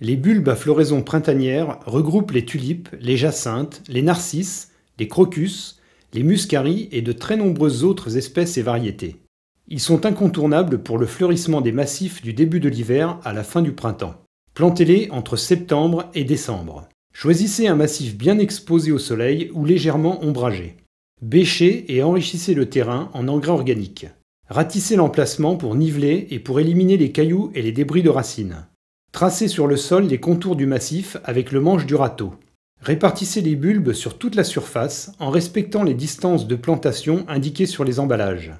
Les bulbes à floraison printanière regroupent les tulipes, les jacinthes, les narcisses, les crocus, les muscaries et de très nombreuses autres espèces et variétés. Ils sont incontournables pour le fleurissement des massifs du début de l'hiver à la fin du printemps. Plantez-les entre septembre et décembre. Choisissez un massif bien exposé au soleil ou légèrement ombragé. Bêchez et enrichissez le terrain en engrais organiques. Ratissez l'emplacement pour niveler et pour éliminer les cailloux et les débris de racines. Tracez sur le sol les contours du massif avec le manche du râteau. Répartissez les bulbes sur toute la surface en respectant les distances de plantation indiquées sur les emballages.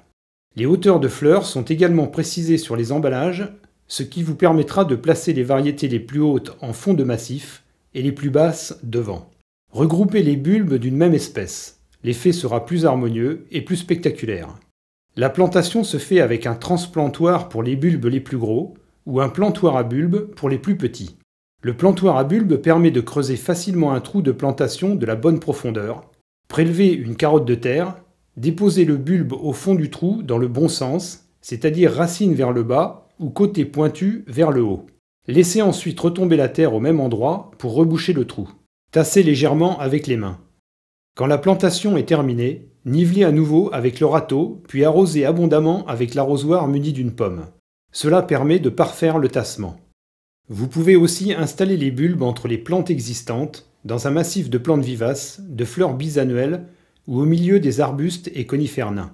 Les hauteurs de fleurs sont également précisées sur les emballages, ce qui vous permettra de placer les variétés les plus hautes en fond de massif et les plus basses devant. Regroupez les bulbes d'une même espèce. L'effet sera plus harmonieux et plus spectaculaire. La plantation se fait avec un transplantoir pour les bulbes les plus gros, ou un plantoir à bulbe pour les plus petits. Le plantoir à bulbe permet de creuser facilement un trou de plantation de la bonne profondeur, prélever une carotte de terre, déposer le bulbe au fond du trou dans le bon sens, c'est-à-dire racine vers le bas ou côté pointu vers le haut. Laissez ensuite retomber la terre au même endroit pour reboucher le trou. Tassez légèrement avec les mains. Quand la plantation est terminée, nivelez à nouveau avec le râteau, puis arrosez abondamment avec l'arrosoir muni d'une pomme. Cela permet de parfaire le tassement. Vous pouvez aussi installer les bulbes entre les plantes existantes, dans un massif de plantes vivaces, de fleurs bisannuelles ou au milieu des arbustes et conifères nains.